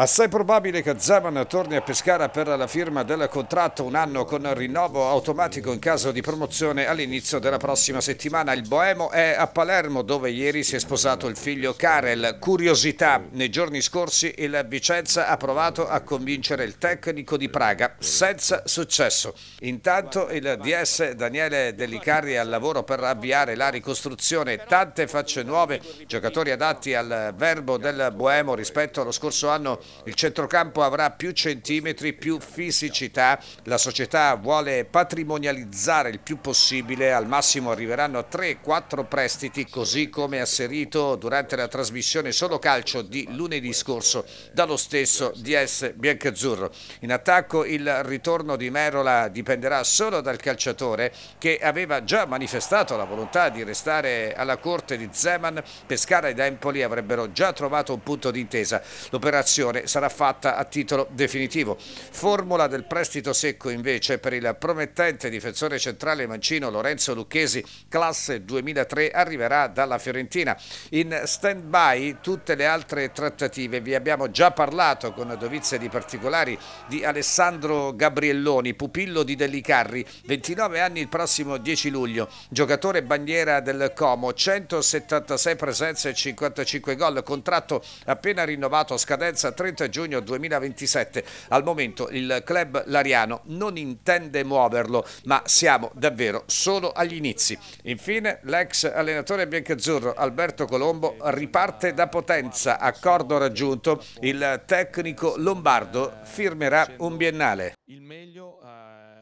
Assai probabile che Zeman torni a Pescara per la firma del contratto un anno con rinnovo automatico in caso di promozione all'inizio della prossima settimana. Il Boemo è a Palermo dove ieri si è sposato il figlio Karel. Curiosità, nei giorni scorsi il Vicenza ha provato a convincere il tecnico di Praga senza successo. Intanto il DS Daniele Delicari è al lavoro per avviare la ricostruzione. Tante facce nuove, giocatori adatti al verbo del Boemo rispetto allo scorso anno il centrocampo avrà più centimetri, più fisicità. La società vuole patrimonializzare il più possibile. Al massimo arriveranno 3-4 prestiti, così come asserito durante la trasmissione Solo Calcio di lunedì scorso dallo stesso DS Biancazzurro. In attacco il ritorno di Merola dipenderà solo dal calciatore che aveva già manifestato la volontà di restare alla corte di Zeman. Pescara ed Empoli avrebbero già trovato un punto d'intesa. L'operazione valutazione sarà fatta a titolo definitivo. Formula del prestito secco invece per il promettente difensore centrale mancino Lorenzo Lucchesi, classe 2003, arriverà dalla Fiorentina. In stand-by tutte le altre trattative, vi abbiamo già parlato con dovizie di particolari di Alessandro Gabrielloni, pupillo di Dellicarri, 29 anni il prossimo 10 luglio, giocatore bandiera del Como, 176 presenze e 55 gol, contratto appena rinnovato a scadenza 30 giugno 2027. Al momento il club lariano non intende muoverlo, ma siamo davvero solo agli inizi. Infine l'ex allenatore biancazzurro Alberto Colombo riparte da potenza, accordo raggiunto, il tecnico lombardo firmerà un biennale. Il meglio eh,